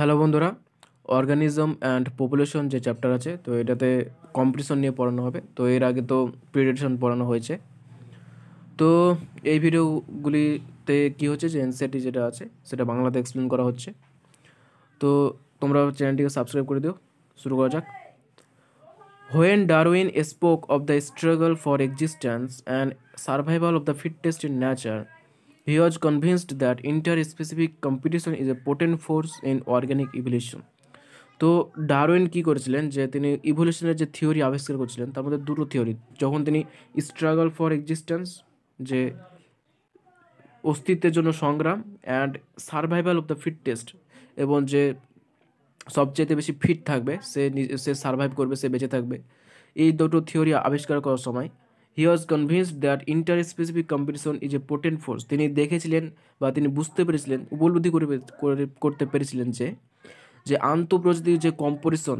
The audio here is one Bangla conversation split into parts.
হ্যালো বন্ধুরা অর্গানিজম অ্যান্ড পপুলেশন যে চ্যাপ্টার আছে তো এটাতে কম্পিটিশন নিয়ে পড়ানো হবে তো এর আগে তো প্রিডিকশন পড়ানো হয়েছে তো এই ভিডিওগুলিতে কি হচ্ছে যে এনসিআরটি যেটা আছে সেটা বাংলাতে এক্সপ্লেন করা হচ্ছে তো তোমরা চ্যানেলটিকে সাবস্ক্রাইব করে দিও শুরু করা যাক when Darwin spoke of the struggle for existence and survival of the fitness in nature He was convinced that inter-specific competition is a potent force in organic evolution. তো ডারউইন কী করেছিলেন যে তিনি ইভলিউশনের যে থিওরি আবিষ্কার করছিলেন তার মধ্যে দুটো থিওরি যখন তিনি স্ট্রাগল ফর এক্সিস্টেন্স যে অস্তিত্বের জন্য সংগ্রাম and survival of the fittest এবং যে সবচেয়ে বেশি ফিট থাকবে সে সে সার্ভাইভ করবে সে বেঁচে থাকবে এই দুটো থিওরি আবিষ্কার করার সময় he was convinced that interspecific competition is a potent force তিনি দেখেছিলেন বা তিনি বুঝতে পেরেছিলেন উপলব্ধি করে করতে পেরেছিলেন যে যে আন্তঃপ্রজাতির যে কম্পিটিশন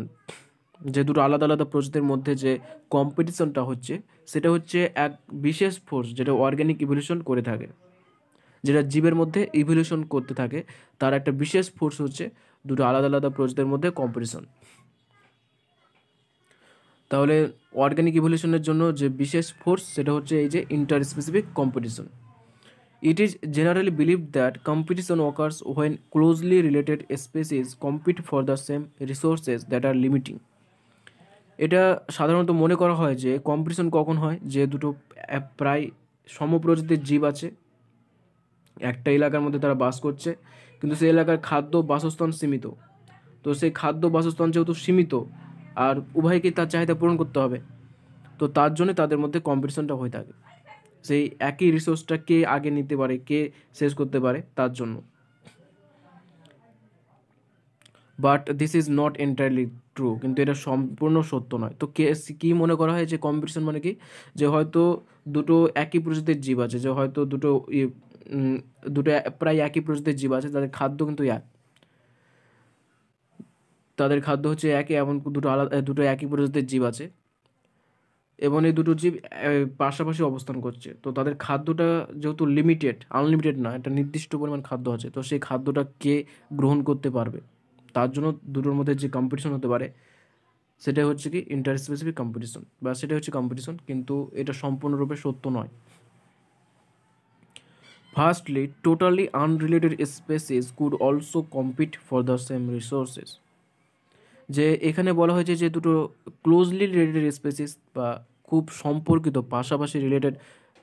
যে দুটো আলাদা আলাদা প্রজাতির মধ্যে যে কম্পিটিশনটা হচ্ছে সেটা হচ্ছে এক বিশেষ ফোর্স যেটা অর্গ্যানিক ইভলিউশন করে থাকে যেটা জীবের মধ্যে ইভলিউশন করতে থাকে তার একটা বিশেষ ফোর্স হচ্ছে দুটো আলাদা আলাদা প্রজাতির মধ্যে কম্পিটিশন তাহলে অর্গ্যানিক ইভলিউশনের জন্য যে বিশেষ ফোর্স সেটা হচ্ছে এই যে interspecific competition it is generally believe that competition occurs when closely related species compete for the same resources that are limiting এটা সাধারণত মনে করা হয় যে কম্পিটিশন কখন হয় যে দুটো প্রায় সমপ্রজাতির জীব আছে একটা এলাকার মধ্যে তারা বাস করছে কিন্তু সেই এলাকার খাদ্য বাসস্থান সীমিত তো সেই খাদ্য বাসস্থান যেহেতু সীমিত আর উভয়কেই তার চাহিদা পূরণ করতে হবে তো তার জন্য তাদের মধ্যে কম্পিটিশনটা হয়ে থাকে সেই একই রিসোর্সটা কে আগে নিতে পারে কে শেষ করতে পারে তার জন্য but this is not entirely true কিন্তু এটা সম্পূর্ণ সত্য নয় তো কে কী মনে করা হয় যে কম্পিটিশন মানে কি যে হয়তো দুটো একই প্রজাতির জীব আছে যে হয়তো দুটো দুটো প্রায় একই প্রজাতির জীব আছে তাদের খাদ্য কিন্তু এক তাদের খাদ্য হচ্ছে একই এমন দুটো আলাদা দুটো একই প্রজাতির জীব আছে এবং এই দুটো জীব পাশাপাশি অবস্থান করছে তো তাদের খাদ্যটা যেহেতু লিমিটেড আনলিমিটেড না একটা নির্দিষ্ট পরিমাণ খাদ্য আছে তো সেই খাদ্যটা কে গ্রহণ করতে পারবে তার জন্য দুটোর মধ্যে যে কম্পিটিশন হতে পারে সেটা হচ্ছে কি ইন্টার স্পেসিফিক কম্পিটিশন বা সেটা হচ্ছে কম্পিটিশন কিন্তু এটা সম্পূর্ণরূপে সত্য নয় firstly totally unrelated species could also compete for the same resources যে এখানে বলা হয়েছে যে দুটো ক্লোজলি রিলেটেড স্পেসিস বা খুব সম্পর্কিত পাশাপাশি রিলেটেড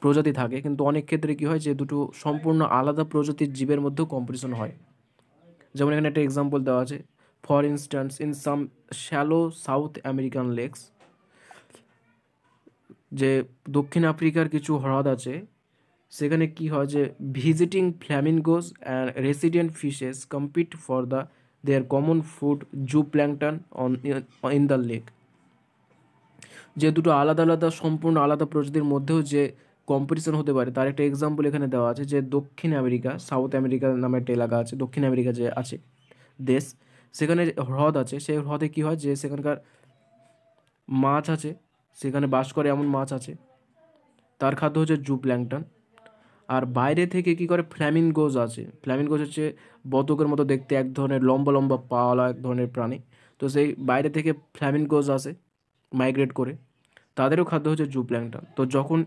প্রজাতি থাকে কিন্তু অনেক ক্ষেত্রে কী হয় যে দুটো সম্পূর্ণ আলাদা প্রজাতির জীবের মধ্যেও কম্পিটিশন হয় যেমন এখানে একটা এক্সাম্পল দেওয়া আছে for instance in some shallow South American lakes যে দক্ষিণ আফ্রিকার কিছু হ্রদ আছে সেখানে কি হয় যে visiting flamingos and resident fishes compete for the their common food food zooplankton on in the lake যে দুটো আলাদা আলাদা সম্পূর্ণ আলাদা প্রজাতির মধ্যেও যে কম্পিটিশন হতে পারে তার একটা এক্সাম্পল এখানে দেওয়া আছে যে দক্ষিণ আমেরিকা সাউথ আমেরিকা নামে একটা এলাকা আছে দক্ষিণ আমেরিকা যে আছে দেশ সেখানে হ্রদ আছে সেই হ্রদে কী হয় যে সেখানকার মাছ আছে সেখানে বাস করে এমন মাছ আছে তার খাদ্য হচ্ছে জু প্ল্যাংটন আর বাইরে থেকে কি করে ফ্ল্যামিন গোজ আছে ফ্ল্যামিন গোজ হচ্ছে বতকের মতো দেখতে এক ধরনের লম্বা লম্বা পাওয়ালা এক ধরনের প্রাণী তো সেই বাইরে থেকে ফ্ল্যামিন গোজ আসে মাইগ্রেট করে তাদেরও খাদ্য হচ্ছে জু প্ল্যাংটন তো যখন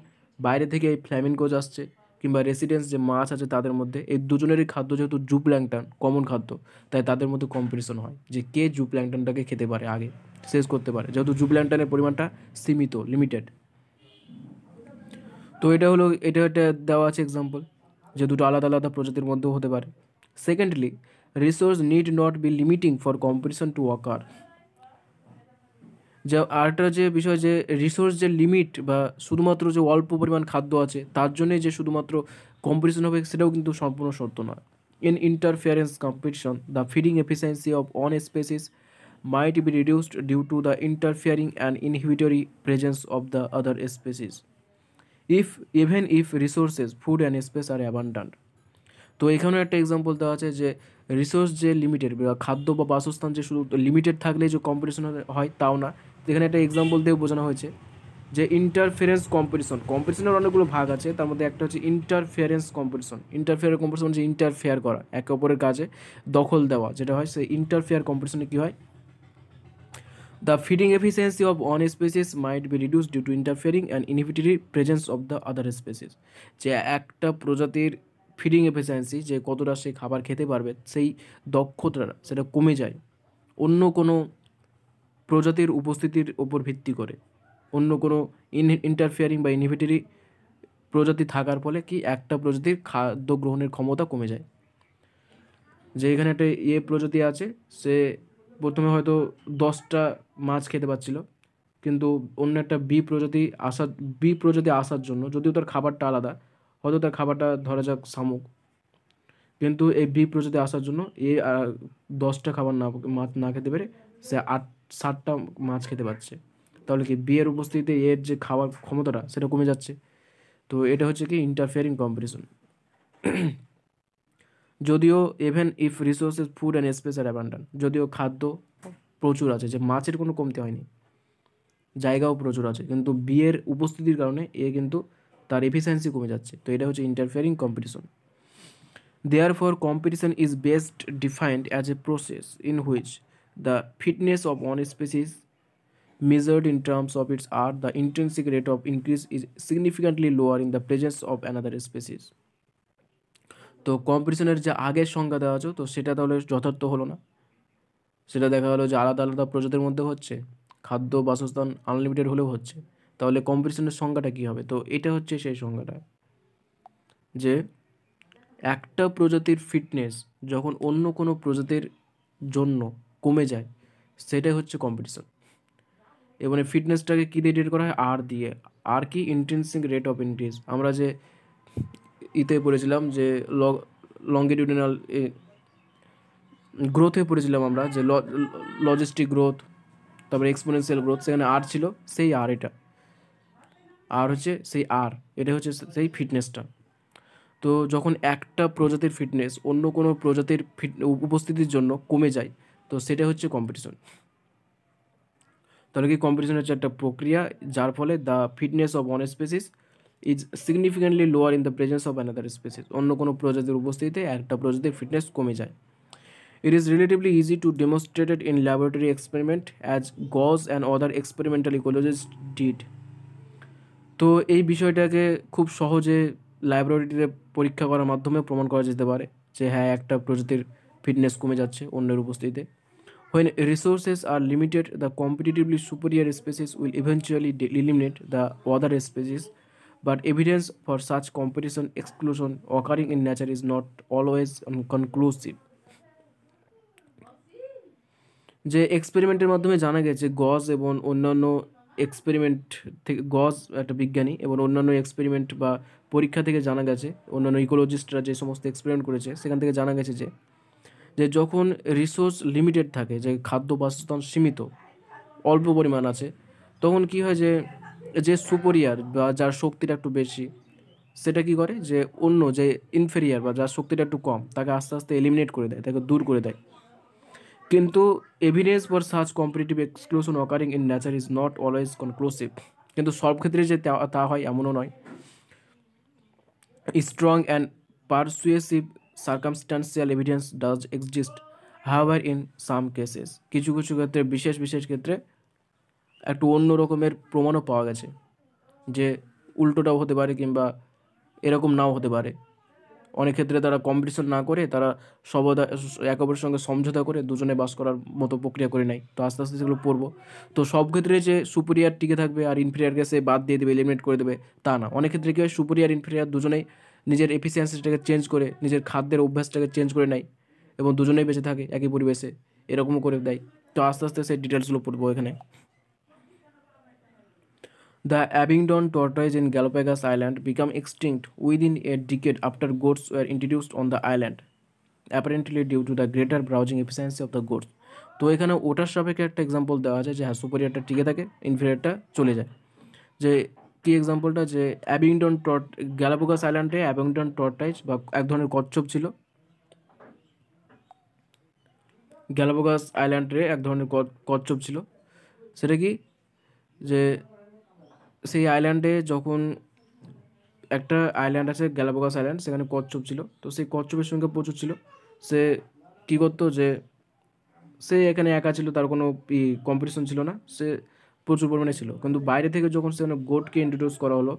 বাইরে থেকে এই গোজ আসছে কিংবা রেসিডেন্স যে মাছ আছে তাদের মধ্যে এই দুজনেরই খাদ্য যেহেতু জু প্ল্যাংটন কমন খাদ্য তাই তাদের মধ্যে কম্পিটিশন হয় যে কে জু প্ল্যাংটনটাকে খেতে পারে আগে শেষ করতে পারে যেহেতু জু প্ল্যাংটনের পরিমাণটা সীমিত লিমিটেড তো এটা হলো এটা একটা দেওয়া আছে এক্সাম্পল যে দুটো আলাদা আলাদা প্রজাতির মধ্যেও হতে পারে secondly resource need not be limiting for competition to occur যা আরেকটা যে বিষয় যে রিসোর্স যে লিমিট বা শুধুমাত্র যে অল্প পরিমাণ খাদ্য আছে তার জন্যে যে শুধুমাত্র কম্পিটিশন হবে সেটাও কিন্তু সম্পূর্ণ সত্য নয় in interference competition the feeding efficiency of one species might be reduced due to the interfering and inhibitory presence of the other species if even if resources food and space are abundant তো এখানেও একটা এক্সাম্পল দেওয়া আছে যে রিসোর্স যে লিমিটেড খাদ্য বা বাসস্থান যে শুধু লিমিটেড থাকলে যে কম্পিটিশন হয় তাও না এখানে একটা এক্সাম্পল দিয়ে বোঝানো হয়েছে যে ইন্টারফেরেন্স কম্পিটিশন কম্পিটিশনের অনেকগুলো ভাগ আছে তার মধ্যে একটা হচ্ছে ইন্টারফেরেন্স কম্পিটিশন ইন্টারফেয়ার কম্পিটিশন হচ্ছে ইন্টারফেয়ার করা একে অপরের কাজে দখল দেওয়া যেটা হয় সেই ইন্টারফেয়ার কম্পিটিশনে কী হয় The feeding efficiency of one species might be reduced due to interfering and inhibitory presence of the other species যে একটা প্রজাতির ফিডিং এফিসিয়েন্সি যে কতটা সে খাবার খেতে পারবে সেই দক্ষতা সেটা কমে যায় অন্য কোনো প্রজাতির উপস্থিতির উপর ভিত্তি করে অন্য কোনো ইন্টারফিয়ারিং বা ইনহিবিটরি প্রজাতি থাকার ফলে কি একটা প্রজাতির খাদ্য গ্রহণের ক্ষমতা কমে যায় যে এখানে একটা এ প্রজাতি আছে সে প্রথমে হয়তো দশটা মাছ খেতে পাচ্ছিল কিন্তু অন্য একটা বি প্রজাতি আসার বি প্রজাতি আসার জন্য যদিও তার খাবারটা আলাদা হয়তো তার খাবারটা ধরা যাক শামুক কিন্তু এই বি প্রজাতি আসার জন্য এ দশটা খাবার না মাছ না খেতে পেরে সে আট ষাটটা মাছ খেতে পারছে তাহলে কি বিয়ের উপস্থিতিতে এর যে খাওয়ার ক্ষমতাটা সেটা কমে যাচ্ছে তো এটা হচ্ছে কি ইন্টারফেয়ারিং কম্পিটিশন যদিও even if resources food and space are abundant যদিও খাদ্য প্রচুর আছে যে মাছের কোনো কমতি হয়নি জায়গাও প্রচুর আছে কিন্তু বিয়ের উপস্থিতির কারণে এ কিন্তু তার এফিসিয়েন্সি কমে যাচ্ছে তো এটা হচ্ছে interfering competition there for competition is best defined as a process in which the fitness of one species measured in terms of its r the intrinsic rate of increase is significantly lower in the presence of another species তো কম্পিটিশনের যে আগের সংখ্যা দেওয়া আছে তো সেটা তাহলে যথার্থ হলো না সেটা দেখা গেলো যে আলাদা আলাদা প্রজাতির মধ্যে হচ্ছে খাদ্য বাসস্থান আনলিমিটেড হলেও হচ্ছে তাহলে কম্পিটিশনের সংখ্যাটা কী হবে তো এটা হচ্ছে সেই সংখ্যাটা যে একটা প্রজাতির ফিটনেস যখন অন্য কোনো প্রজাতির জন্য কমে যায় সেটাই হচ্ছে কম্পিটিশন এবং ফিটনেসটাকে কী দিয়ে ডেট করা হয় আর দিয়ে আর কি ইন্টেন্সিক রেট অফ ইনক্রিজ আমরা যে ইতে পড়েছিলাম যে লংগিটিউডিনাল গ্রোথে পড়েছিলাম আমরা যে লজিস্টিক গ্রোথ তারপরে এক্সপোনেন্সিয়াল গ্রোথ সেখানে আর ছিল সেই আর এটা আর হচ্ছে সেই আর এটা হচ্ছে সেই ফিটনেসটা তো যখন একটা প্রজাতির ফিটনেস অন্য কোনো প্রজাতির ফিট উপস্থিতির জন্য কমে যায় তো সেটা হচ্ছে কম্পিটিশন তাহলে কি কম্পিটিশন হচ্ছে একটা প্রক্রিয়া যার ফলে the fitness of one species is significantly lower in the presence of another species অন্য কোনো প্রজাতির উপস্থিতিতে একটা প্রজাতির ফিটনেস কমে যায় it is relatively easy to demonstrated in laboratory experiment as Gause and other experimental ecologist did তো এই বিষয়টাকে খুব সহজে লাইব্রেরিতে পরীক্ষা করার মাধ্যমে প্রমাণ করা যেতে পারে যে হ্যাঁ একটা প্রজাতির ফিটনেস কমে যাচ্ছে অন্যের উপস্থিতিতে when resources are limited the competitively superior species will eventually eliminate the other species but evidence for such competition exclusion occurring in nature is not always conclusive যে এক্সপেরিমেন্টের মাধ্যমে জানা গেছে গজ এবং অন্যান্য এক্সপেরিমেন্ট থেকে গজ একটা বিজ্ঞানী এবং অন্যান্য এক্সপেরিমেন্ট বা পরীক্ষা থেকে জানা গেছে অন্যান্য ইকোলজিস্টরা যে সমস্ত এক্সপেরিমেন্ট করেছে সেখান থেকে জানা গেছে যে যে যখন রিসোর্স লিমিটেড থাকে যে খাদ্য বাস্তুতন সীমিত অল্প পরিমাণ আছে তখন কি হয় যে যে সুপোরিয়ার বা যার শক্তিটা একটু বেশি সেটা কি করে যে অন্য যে ইনফেরিয়ার বা যার শক্তিটা একটু কম তাকে আস্তে আস্তে এলিমিনেট করে দেয় তাকে দূর করে দেয় কিন্তু evidence for such competitive exclusion occurring in nature is not always conclusive কিন্তু সব ক্ষেত্রে যে তা হয় এমনও নয় strong and persuasive circumstantial evidence does exist however in some cases কিছু কিছু ক্ষেত্রে বিশেষ বিশেষ ক্ষেত্রে একটু অন্য রকমের প্রমাণও পাওয়া গেছে যে উল্টোটাও হতে পারে কিংবা এরকম নাও হতে পারে অনেক ক্ষেত্রে তারা কম্পিটিশন না করে তারা সবদা এক অপরের সঙ্গে সমঝোতা করে দুজনে বাস করার মতো প্রক্রিয়া করে নেয় তো আস্তে আস্তে সেগুলো পড়বো তো সব ক্ষেত্রে যে সুপেরিয়ার টিকে থাকবে আর ইনফেরিয়ারকে সে বাদ দিয়ে দেবে এলিমিনেট করে দেবে তা না অনেক ক্ষেত্রে কী হয় সুপেরিয়ার ইনফেরিয়ার দুজনেই নিজের এফিসিয়েন্সিটাকে চেঞ্জ করে নিজের খাদ্যের অভ্যাসটাকে চেঞ্জ করে নেয় এবং দুজনেই বেঁচে থাকে একই পরিবেশে এরকমও করে দেয় তো আস্তে আস্তে সেই ডিটেলসগুলো পড়বো এখানে The Abingdon tortoise in Galapagos Island became extinct within a decade after goats were introduced on the island, apparently due to the greater browsing efficiency of the goats. তো এখানে ওটার সাপেক্ষে একটা এক্সাম্পল দেওয়া আছে যে হ্যাঁ সুপারিয়ারটা টিকে থাকে ইনফিরিয়ারটা চলে যায় যে কি এক্সাম্পলটা যে অ্যাবিংটন টর্ট গ্যালাপোগাস আইল্যান্ডে অ্যাবিংটন টর্টাইজ বা এক ধরনের কচ্ছপ ছিল গ্যালাপোগাস আইল্যান্ডে এক ধরনের কচ্ছপ ছিল সেটা কি যে সেই আইল্যান্ডে যখন একটা আইল্যান্ড আছে গ্যালাপাগোস আইল্যান্ড সেখানে কচ্ছপ ছিল তো সেই কচ্ছপের সঙ্গে প্রচুর ছিল সে কী করতো যে সে এখানে একা ছিল তার কোনো কম্পিটিশন ছিল না সে প্রচুর পরিমাণে ছিল কিন্তু বাইরে থেকে যখন সেখানে গোটকে ইন্ট্রোডিউস করা হলো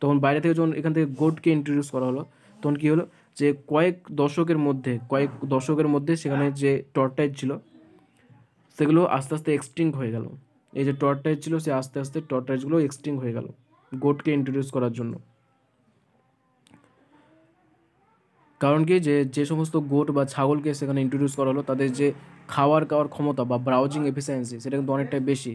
তখন বাইরে থেকে যখন এখান থেকে গোটকে ইন্ট্রোডিউস করা হলো তখন কী হলো যে কয়েক দশকের মধ্যে কয়েক দশকের মধ্যে সেখানে যে টর্টাইজ ছিল সেগুলো আস্তে আস্তে এক্সটিঙ্ক হয়ে গেল এই যে টর্টাইজ ছিল সে আস্তে আস্তে টর্টাইজগুলো এক্সটিং হয়ে গেল গোটকে ইন্ট্রোডিউস করার জন্য কারণ কি যে যে সমস্ত গোট বা ছাগলকে সেখানে ইন্ট্রোডিউস করা হলো তাদের যে খাওয়ার খাওয়ার ক্ষমতা বা ব্রাউজিং এফিসিয়েন্সি সেটা কিন্তু অনেকটাই বেশি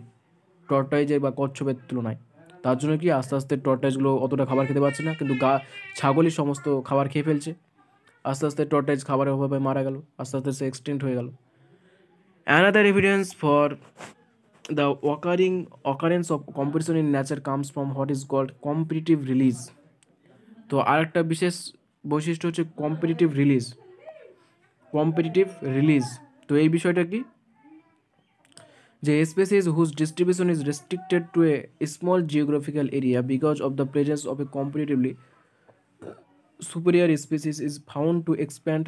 টর্টাইজের বা কচ্ছপের তুলনায় তার জন্য কি আস্তে আস্তে টর্টাইজগুলো অতটা খাবার খেতে পারছে না কিন্তু গা ছাগলই সমস্ত খাবার খেয়ে ফেলছে আস্তে আস্তে টর্টাইজ খাবারের অভাবে মারা গেল আস্তে আস্তে সে এক্সটেন্ট হয়ে গেল another evidence for the occurring occurrence of competition in nature comes from what is called competitive release তো আরেকটা বিশেষ বৈশিষ্ট্য হচ্ছে কম্পিটিটিভ রিলিজ কম্পিটিটিভ রিলিজ তো এই বিষয়টা কি যে species whose distribution is restricted to a small geographical area because of the presence of a competitively superior species is found to expand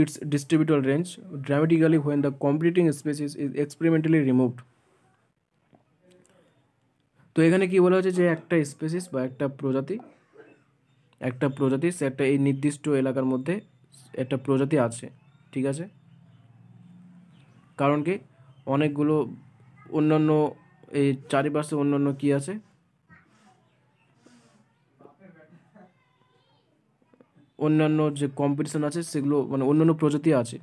its distributorial range dramatically when the competing species is experimentally removed তো এখানে কি বলা হচ্ছে যে একটা স্পেসিস বা একটা প্রজাতি একটা প্রজাতি সে একটা এই নির্দিষ্ট এলাকার মধ্যে একটা প্রজাতি আছে ঠিক আছে কারণ কি অনেকগুলো অন্যান্য এই চারিপাশে অন্যান্য কি আছে অন্যান্য যে কম্পিটিশান আছে সেগুলো মানে অন্যান্য প্রজাতি আছে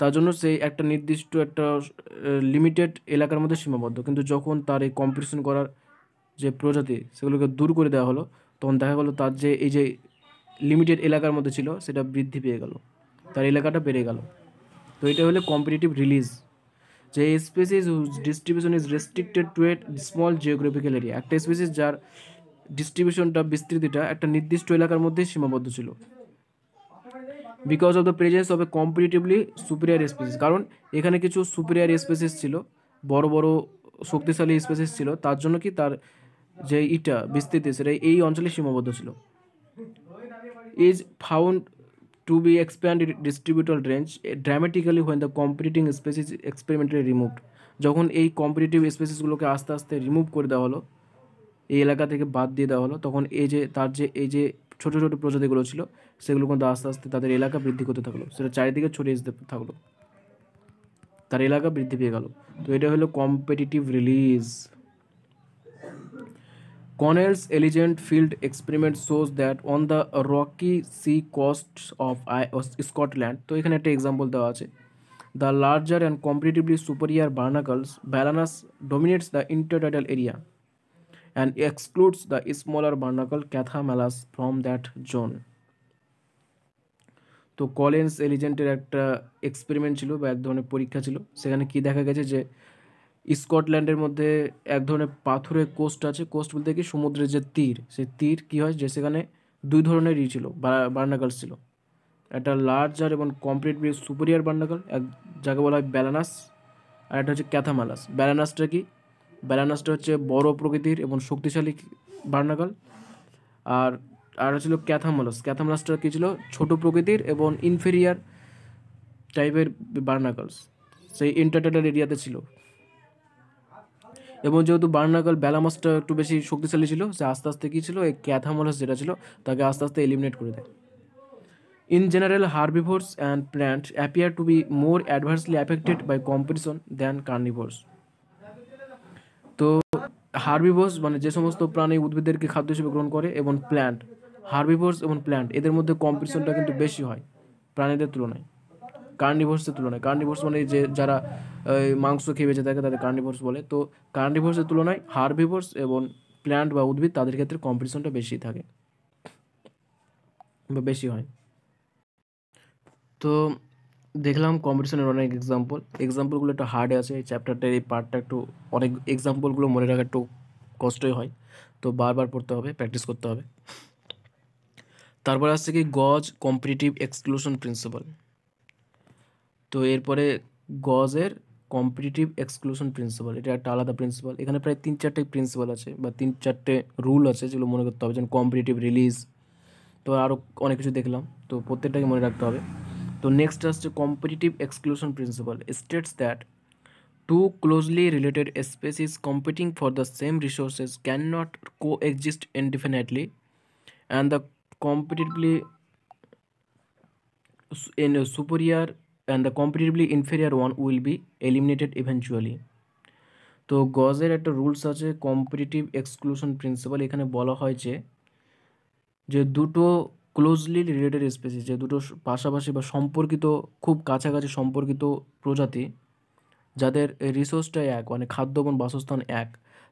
তার জন্য সেই একটা নির্দিষ্ট একটা লিমিটেড এলাকার মধ্যে সীমাবদ্ধ কিন্তু যখন তার এই কম্পিটিশন করার যে প্রজাতি সেগুলোকে দূর করে দেওয়া হলো তখন দেখা গেলো তার যে এই যে লিমিটেড এলাকার মধ্যে ছিল সেটা বৃদ্ধি পেয়ে গেল তার এলাকাটা বেড়ে গেল তো এটা হলো কম্পিটিটিভ রিলিজ যে species distribution is restricted to at small geographical area একটা স্পেসিস যার ডিস্ট্রিবিউশনটা বিস্তৃতিটা একটা নির্দিষ্ট এলাকার মধ্যেই সীমাবদ্ধ ছিল because of the presence of a competitively superior species কারণ এখানে কিছু সুপিরিয়ার স্পেসিস ছিল বড় বড় শক্তিশালী স্পেসিস ছিল তার জন্য কি তার যে ইটা বিস্তৃতি সেটা এই অঞ্চলে সীমাবদ্ধ ছিল is found to be expanded distributor range dramatically when the competing species experimentally removed যখন এই কম্পিটিটিভ স্পেসিসগুলোকে আস্তে আস্তে রিমুভ করে দেওয়া হলো এই এলাকা থেকে বাদ দিয়ে দেওয়া হলো তখন এই যে তার যে এই যে ছোটো ছোটো প্রজাতিগুলো ছিল সেগুলো কিন্তু আস্তে আস্তে তাদের এলাকা বৃদ্ধি করতে থাকলো সেটা চারিদিকে ছড়িয়ে যেতে থাকলো তার এলাকা বৃদ্ধি পেয়ে গেল তো এটা হলো competitive release Connell's Elegant Field Experiment shows that on the rocky sea coasts of Scotland তো এখানে একটা এক্সাম্পল দেওয়া আছে the larger and competitively superior barnacles Balanus dominates the intertidal area and excludes the smaller barnacle Chthamalus from that zone তো কলেন্স এলিজেন্টের একটা এক্সপেরিমেন্ট ছিল বা এক ধরনের পরীক্ষা ছিল সেখানে কি দেখা গেছে যে স্কটল্যান্ডের মধ্যে এক ধরনের পাথুরে কোস্ট আছে কোস্ট বলতে কি সমুদ্রের যে তীর সেই তীর কী হয় যে সেখানে দুই ধরনের ই ছিল বার্নাকালস ছিল একটা লার্জার এবং কমপ্লিটলি সুপেরিয়ার বার্নাকাল এক যাকে বলা হয় ব্যালানাস আর একটা হচ্ছে ক্যাথামালাস ব্যালানাসটা কি ব্যালানাসটা হচ্ছে বড় প্রকৃতির এবং শক্তিশালী বার্নাকাল আর আর ছিল ক্যাথামালাস ক্যাথামালাসটা কী ছিল ছোট প্রকৃতির এবং ইনফেরিয়ার টাইপের বার্নাকালস সেই ইন্টারটেটার এরিয়াতে ছিল এবং যেহেতু বার্নাকাল ব্যালামাসটা একটু বেশি শক্তিশালী ছিল সে আস্তে আস্তে কী ছিল এই ক্যাথামলাস যেটা ছিল তাকে আস্তে আস্তে এলিমিনেট করে দেয় in general herbivores and plant appear to be more adversely affected by competition than carnivores তো হার্বিভোর্স মানে যে সমস্ত প্রাণী উদ্ভিদদেরকে খাদ্য হিসেবে গ্রহণ করে এবং প্ল্যান্ট হার্বিভোর্স এবং প্ল্যান্ট এদের মধ্যে কম্পিটিশনটা কিন্তু বেশি হয় প্রাণীদের তুলনায় কার্নিভোর্সের তুলনায় কার্নিভোর্স মানে যে যারা মাংস খেয়ে বেঁচে থাকে তাদের কার্নিভোর্স বলে তো কার্নিভোর্সের তুলনায় হার্ভিভোর্স এবং প্ল্যান্ট বা উদ্ভিদ তাদের ক্ষেত্রে কম্পিটিশনটা বেশি থাকে বা বেশি হয় তো দেখলাম কম্পিটিশনের অনেক এক্সাম্পল এক্সাম্পলগুলো একটু হার্ডে আছে এই চ্যাপ্টারটার এই পার্টটা একটু অনেক এক্সাম্পলগুলো মনে রাখা একটু কষ্টই হয় তো বারবার পড়তে হবে প্র্যাকটিস করতে হবে তারপর আসছে কি গজ কম্পিটিটিভ এক্সক্লুশন প্রিন্সিপাল তো এরপরে গজের কম্পিটিটিভ এক্সক্লুশন প্রিন্সিপাল এটা একটা আলাদা প্রিন্সিপাল এখানে প্রায় তিন চারটে প্রিন্সিপাল আছে বা তিন চারটে রুল আছে যেগুলো মনে করতে হবে যেমন কম্পিটিটিভ রিলিজ তো আরও অনেক কিছু দেখলাম তো প্রত্যেকটাকে মনে রাখতে হবে তো নেক্সট আসছে competitive exclusion principle states that two closely related species competing for the same resources can not coexist indefinitely and the competitively superior and the comparatively inferior one will be eliminated eventually তো গজের একটা রুলস আছে কম্পিটিটিভ এক্সক্লুশন প্রিন্সিপাল এখানে বলা হয়েছে যে দুটো ক্লোজলি রিলেটেড স্পেসিস যে দুটো পাশাপাশি বা সম্পর্কিত খুব কাছাকাছি সম্পর্কিত প্রজাতি যাদের রিসোর্সটা এক মানে খাদ্য এবং বাসস্থান এক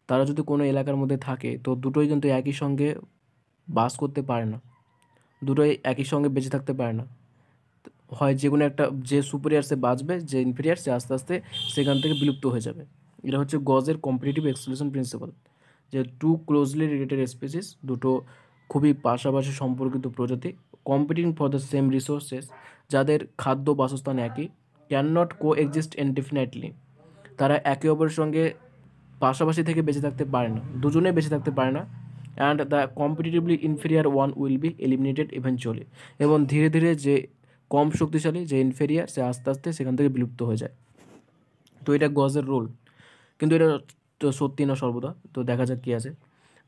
তারা যদি কোনো এলাকার মধ্যে থাকে তো দুটোই কিন্তু একই সঙ্গে বাস করতে পারে না দুটোই একই সঙ্গে বেঁচে থাকতে পারে না হয় যে কোনো একটা যে সুপিরিয়ার সে বাঁচবে যে ইনফিরিয়ার সে আস্তে আস্তে সেখান থেকে বিলুপ্ত হয়ে যাবে এটা হচ্ছে গজের কম্পিটিটিভ এক্সপ্লেশন প্রিন্সিপাল যে টু ক্লোজলি রিলেটেড স্পেসিস দুটো খুবই পাশাপাশি সম্পর্কিত প্রজাতি competing for the same resources যাদের খাদ্য বাসস্থান একই can not coexist indefinitely তারা একে অপরের সঙ্গে পাশাপাশি থেকে বেঁচে থাকতে পারে না দুজনে বেঁচে থাকতে পারে না and the competitively inferior one will be eliminated eventually এবং ধীরে ধীরে যে কম শক্তিশালী যে ইনফেরিয়ার সে আস্তে আস্তে সেখান থেকে বিলুপ্ত হয়ে যায় তো এটা গজের রোল কিন্তু এটা তো সত্যি না সর্বদা তো দেখা যাক কী আছে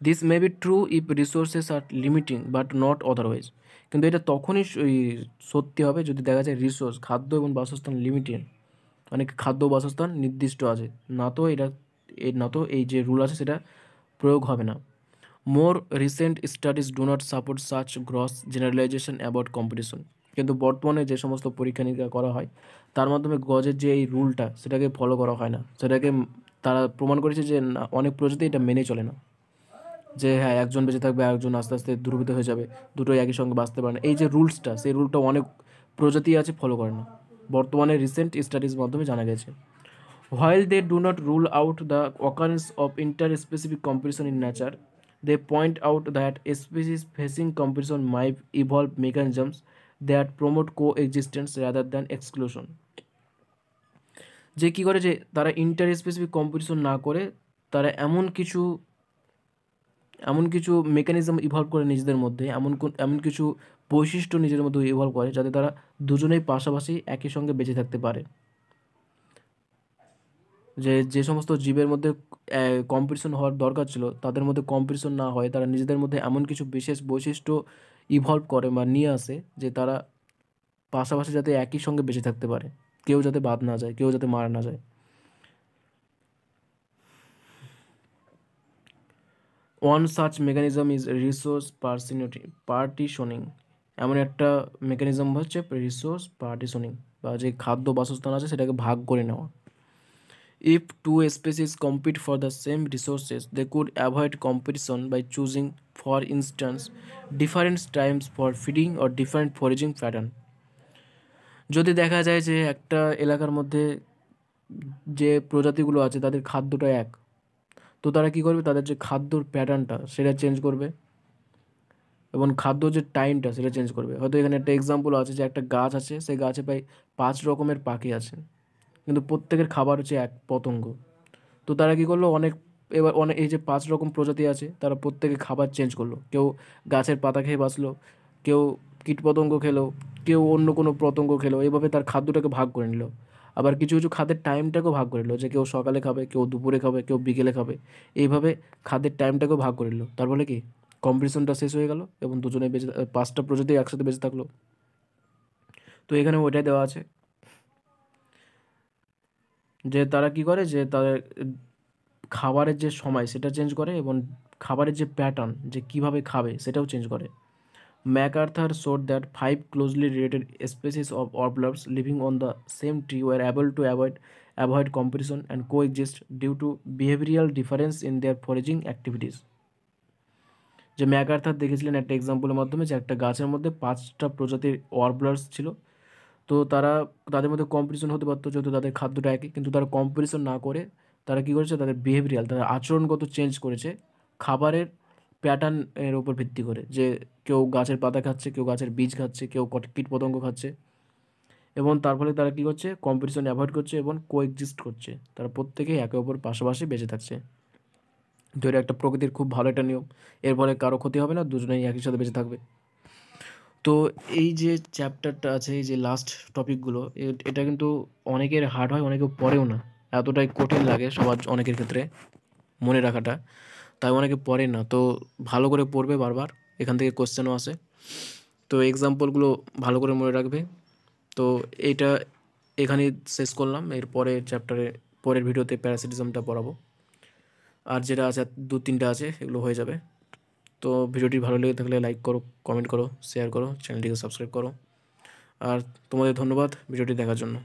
this may be true if resources are limiting but not otherwise কিন্তু এটা তখনই সত্যি হবে যদি দেখা যায় রিসোর্স খাদ্য এবং বাসস্থান লিমিটেড অনেক খাদ্য বাসস্থান নির্দিষ্ট আছে না তো এটা না তো এই যে রুল আছে সেটা প্রয়োগ হবে না more recent studies do not support such gross generalization about competition কিন্তু বর্তমানে যে সমস্ত পরীক্ষা নিরীক্ষা করা হয় তার মাধ্যমে গজের যে এই রুলটা সেটাকে ফলো করা হয় না সেটাকে তারা প্রমাণ করেছে যে অনেক প্রজাতি এটা মেনে চলে না যে হ্যাঁ একজন বেঁচে থাকবে একজন আস্তে আস্তে দুর্বৃত হয়ে যাবে দুটোই একই সঙ্গে বাঁচতে পারে না এই যে রুলসটা সেই রুলটা অনেক প্রজাতি আছে ফলো করে না বর্তমানে রিসেন্ট স্টাডিজ মাধ্যমে জানা গেছে while they do not rule out the occurrence of interspecific competition in nature they point out that species facing competition may evolve mechanisms that promote coexistence rather than exclusion যে কী করে যে তারা ইন্টার স্পেসিফিক কম্পিটিশন না করে তারা এমন কিছু এমন কিছু মেকানিজম ইভলভ করে নিজেদের মধ্যে এমন এমন কিছু বৈশিষ্ট্য নিজের মধ্যে ইভলভ করে যাতে তারা দুজনেই পাশাপাশি একই সঙ্গে বেঁচে থাকতে পারে যে যে সমস্ত জীবের মধ্যে কম্পিটিশন হওয়ার দরকার ছিল তাদের মধ্যে কম্পিটিশন না হয় তারা নিজেদের মধ্যে এমন কিছু বিশেষ বৈশিষ্ট্য ইভলভ করে বা নিয়ে আসে যে তারা পাশাপাশি যাতে একই সঙ্গে বেঁচে থাকতে পারে কেউ যাতে বাদ না যায় কেউ যাতে মারা না যায় ওয়ান সার্চ মেকানিজম ইজ রিসোর্স পার্সিনিটি পার্টিশনিং এমন একটা মেকানিজম হচ্ছে রিসোর্স পার্টিশনিং বা যে খাদ্য বাসস্থান আছে সেটাকে ভাগ করে নেওয়া If two species compete for the same resources, they could avoid competition by choosing, for instance, different times for feeding or different foraging pattern. যদি দেখা যায় যে একটা এলাকার মধ্যে যে প্রজাতিগুলো আছে তাদের খাদ্যটা এক তো তারা কি করবে তাদের যে খাদ্যর প্যাটার্নটা সেটা চেঞ্জ করবে এবং খাদ্য যে টাইমটা সেটা চেঞ্জ করবে হয়তো এখানে একটা এক্সাম্পল আছে যে একটা গাছ আছে সেই গাছে প্রায় পাঁচ রকমের পাখি আছে কিন্তু প্রত্যেকের খাবার হচ্ছে এক পতঙ্গ তো তারা কী করলো অনেক এবার অনেক এই যে পাঁচ রকম প্রজাতি আছে তারা প্রত্যেকে খাবার চেঞ্জ করলো কেউ গাছের পাতা খেয়ে বাঁচলো কেউ কীটপতঙ্গ খেলো কেউ অন্য কোনো পতঙ্গ খেলো এভাবে তার খাদ্যটাকে ভাগ করে নিল আবার কিছু কিছু খাদের টাইমটাকেও ভাগ করে নিল যে কেউ সকালে খাবে কেউ দুপুরে খাবে কেউ বিকেলে খাবে এইভাবে খাদের টাইমটাকেও ভাগ করে নিল তার ফলে কি কম্পিটিশনটা শেষ হয়ে গেল এবং দুজনে বেঁচে পাঁচটা প্রজাতি একসাথে বেঁচে থাকলো তো এখানে ওইটাই দেওয়া আছে যে তারা কি করে যে তাদের খাবারের যে সময় সেটা চেঞ্জ করে এবং খাবারের যে প্যাটার্ন যে কিভাবে খাবে সেটাও চেঞ্জ করে Arthur showed that five closely related species of warblers living on the same tree were able to avoid avoid competition and coexist due to behavioural difference in their foraging activities যে ম্যাকআর্থার দেখেছিলেন একটা এক্সাম্পলের মাধ্যমে যে একটা গাছের মধ্যে পাঁচটা প্রজাতির অর্বলার্স ছিল তো তারা তাদের মধ্যে কম্পিটিশন হতে পারতো যেহেতু তাদের খাদ্যটা একই কিন্তু তারা কম্পিটিশন না করে তারা কী করেছে তাদের বিহেভিয়াল তাদের আচরণগত চেঞ্জ করেছে খাবারের প্যাটার্ন এর উপর ভিত্তি করে যে কেউ গাছের পাতা খাচ্ছে কেউ গাছের বীজ খাচ্ছে কেউ কীট পতঙ্গ খাচ্ছে এবং তার ফলে তারা কী করছে কম্পিটিশন অ্যাভয়েড করছে এবং কোএক্সিস্ট করছে তারা প্রত্যেকেই একে অপর পাশাপাশি বেঁচে থাকছে ধরে একটা প্রকৃতির খুব ভালো একটা নিয়ম এর ফলে কারো ক্ষতি হবে না দুজনেই একই সাথে বেঁচে থাকবে তো এই যে চ্যাপ্টারটা আছে এই যে লাস্ট টপিকগুলো এটা কিন্তু অনেকের হার্ড হয় অনেকে পড়েও না এতটাই কঠিন লাগে সবার অনেকের ক্ষেত্রে মনে রাখাটা তাই অনেকে পড়ে না তো ভালো করে পড়বে বারবার এখান থেকে কোশ্চেনও আসে তো এক্সাম্পলগুলো ভালো করে মনে রাখবে তো এইটা এখানে শেষ করলাম এর পরের চ্যাপ্টারে পরের ভিডিওতে প্যারাসিটিজমটা পড়াবো আর যেটা আছে দু তিনটা আছে এগুলো হয়ে যাবে তো ভিডিওটি ভালো লেগে থাকলে লাইক করো কমেন্ট করো শেয়ার করো চ্যানেলটিকে সাবস্ক্রাইব করো আর তোমাদের ধন্যবাদ ভিডিওটি দেখার জন্য